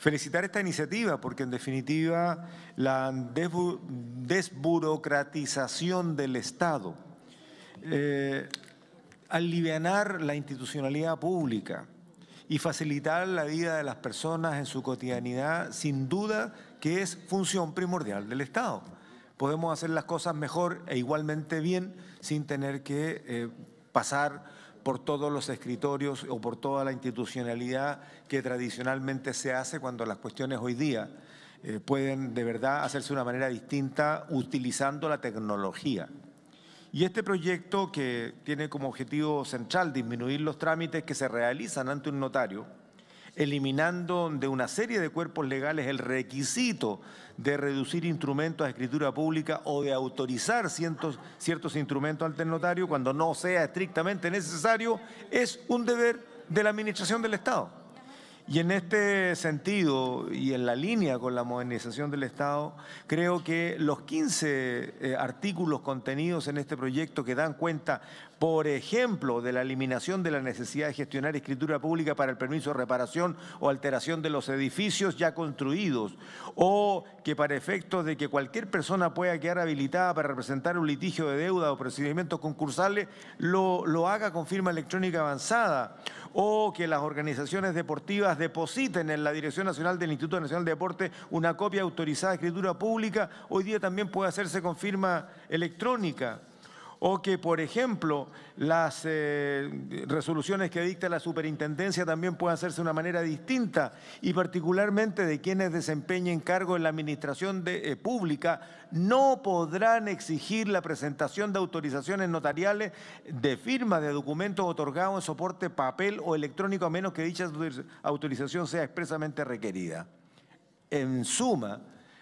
felicitar esta iniciativa porque en definitiva la desburocratización del Estado, eh, alivianar la institucionalidad pública y facilitar la vida de las personas en su cotidianidad, sin duda que es función primordial del Estado. Podemos hacer las cosas mejor e igualmente bien sin tener que eh, pasar por todos los escritorios o por toda la institucionalidad que tradicionalmente se hace cuando las cuestiones hoy día eh, pueden de verdad hacerse de una manera distinta utilizando la tecnología. Y este proyecto que tiene como objetivo central disminuir los trámites que se realizan ante un notario, eliminando de una serie de cuerpos legales el requisito de reducir instrumentos a escritura pública o de autorizar ciertos instrumentos ante el notario cuando no sea estrictamente necesario, es un deber de la Administración del Estado. Y en este sentido y en la línea con la modernización del Estado, creo que los 15 eh, artículos contenidos en este proyecto que dan cuenta por ejemplo, de la eliminación de la necesidad de gestionar escritura pública para el permiso de reparación o alteración de los edificios ya construidos, o que para efectos de que cualquier persona pueda quedar habilitada para representar un litigio de deuda o procedimientos concursales, lo, lo haga con firma electrónica avanzada, o que las organizaciones deportivas depositen en la Dirección Nacional del Instituto Nacional de Deporte una copia autorizada de escritura pública, hoy día también puede hacerse con firma electrónica o que, por ejemplo, las eh, resoluciones que dicta la superintendencia también puedan hacerse de una manera distinta y particularmente de quienes desempeñen cargo en la administración eh, pública, no podrán exigir la presentación de autorizaciones notariales de firma de documentos otorgados en soporte papel o electrónico a menos que dicha autorización sea expresamente requerida. En suma,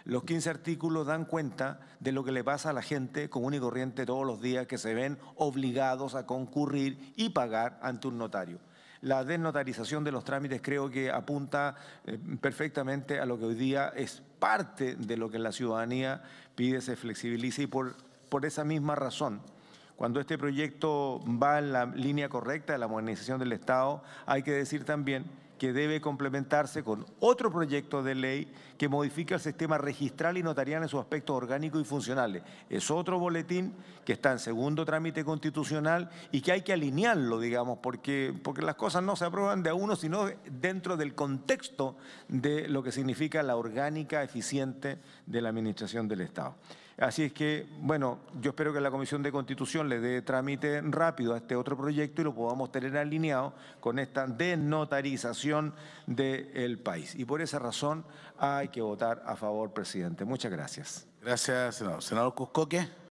los 15 artículos dan cuenta de lo que le pasa a la gente común y corriente todos los días que se ven obligados a concurrir y pagar ante un notario. La desnotarización de los trámites creo que apunta eh, perfectamente a lo que hoy día es parte de lo que la ciudadanía pide, se flexibilice y por, por esa misma razón. Cuando este proyecto va en la línea correcta de la modernización del Estado, hay que decir también que debe complementarse con otro proyecto de ley que modifica el sistema registral y notarial en sus aspectos orgánicos y funcionales. Es otro boletín que está en segundo trámite constitucional y que hay que alinearlo, digamos, porque, porque las cosas no se aprueban de a uno, sino dentro del contexto de lo que significa la orgánica eficiente de la administración del Estado. Así es que, bueno, yo espero que la Comisión de Constitución le dé trámite rápido a este otro proyecto y lo podamos tener alineado con esta denotarización del país. Y por esa razón hay que votar a favor, presidente. Muchas gracias. Gracias, senador. Senador Cuscoque.